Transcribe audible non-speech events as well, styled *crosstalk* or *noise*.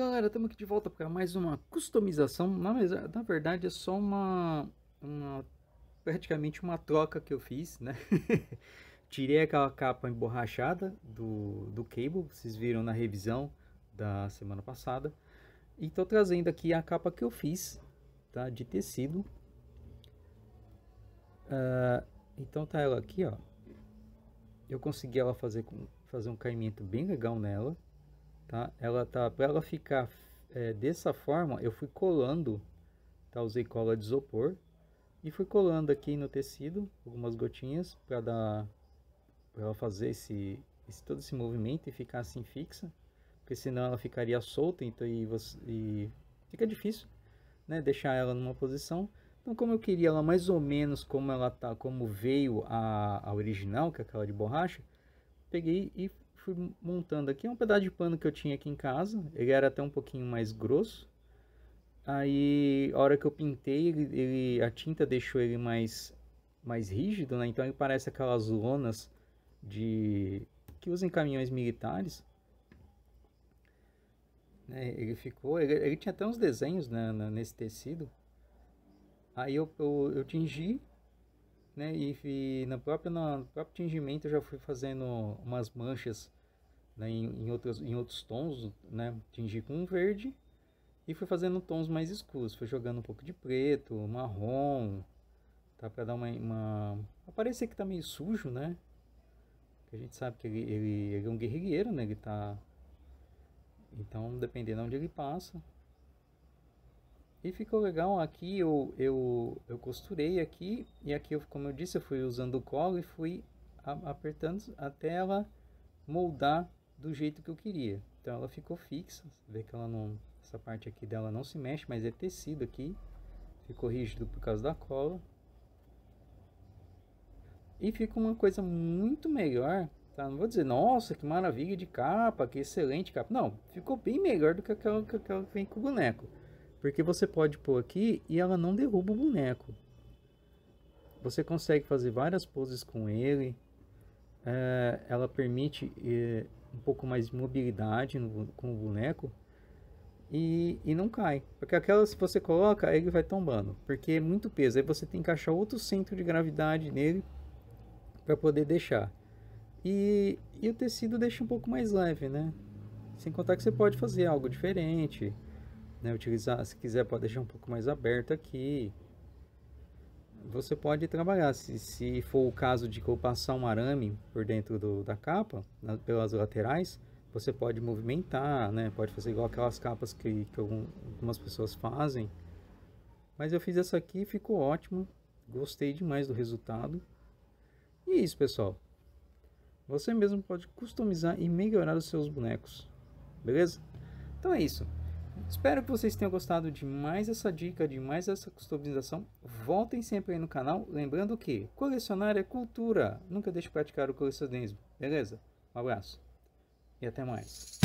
galera, estamos aqui de volta para mais uma customização. Na, na verdade é só uma, uma, praticamente uma troca que eu fiz, né? *laughs* Tirei aquela capa emborrachada do, do cable, vocês viram na revisão da semana passada. E estou trazendo aqui a capa que eu fiz, tá? De tecido. Uh, então tá ela aqui, ó. Eu consegui ela fazer, com, fazer um caimento bem legal nela tá? Ela tá, para ela ficar é, dessa forma, eu fui colando, tá? Usei cola de isopor e fui colando aqui no tecido algumas gotinhas para dar, para ela fazer esse, esse, todo esse movimento e ficar assim fixa, porque senão ela ficaria solta então, e, você, e fica difícil, né? Deixar ela numa posição. Então, como eu queria ela mais ou menos como ela tá, como veio a, a original, que é aquela de borracha, peguei e fui montando aqui. É um pedaço de pano que eu tinha aqui em casa. Ele era até um pouquinho mais grosso. Aí, a hora que eu pintei, ele, ele, a tinta deixou ele mais, mais rígido, né? Então ele parece aquelas lonas de que usam em caminhões militares. Né? Ele ficou... Ele, ele, tinha até uns desenhos né, nesse tecido. Aí eu, eu, eu tingi né? E, e na própria, na, no próprio tingimento eu já fui fazendo umas manchas né, em, em, outros, em outros tons, né? Tingi com verde e fui fazendo tons mais escuros, fui jogando um pouco de preto, marrom, tá? Para dar uma, uma... aparecer que tá meio sujo, né? a gente sabe que ele, ele, ele é um guerrilheiro, né? Ele tá... Então, dependendo de onde ele passa, e ficou legal, aqui eu, eu, eu costurei aqui, e aqui, eu, como eu disse, eu fui usando o colo e fui apertando até ela moldar do jeito que eu queria. Então ela ficou fixa, você vê que ela não, essa parte aqui dela não se mexe, mas é tecido aqui, ficou rígido por causa da cola. E fica uma coisa muito melhor, tá? Não vou dizer, nossa, que maravilha de capa, que excelente capa. Não, ficou bem melhor do que aquela que, aquela que vem com o boneco. Porque você pode pôr aqui e ela não derruba o boneco. Você consegue fazer várias poses com ele. É, ela permite é, um pouco mais de mobilidade no, com o boneco. E, e, não cai. Porque aquela, se você coloca, ele vai tombando. Porque é muito peso. Aí você tem que achar outro centro de gravidade nele para poder deixar. E, e o tecido deixa um pouco mais leve, né? Sem contar que você pode fazer algo diferente né, utilizar, se quiser pode deixar um pouco mais aberto aqui. Você pode trabalhar, se, se for o caso de passar um arame por dentro do, da capa, na, pelas laterais, você pode movimentar, né? Pode fazer igual aquelas capas que, que algum, algumas pessoas fazem. Mas eu fiz essa aqui, ficou ótimo. Gostei demais do resultado. E é isso, pessoal. Você mesmo pode customizar e melhorar os seus bonecos. Beleza? Então é isso. Espero que vocês tenham gostado de mais essa dica, de mais essa customização. Voltem sempre aí no canal, lembrando que colecionar é cultura. Nunca deixe praticar o colecionismo, beleza? Um abraço e até mais.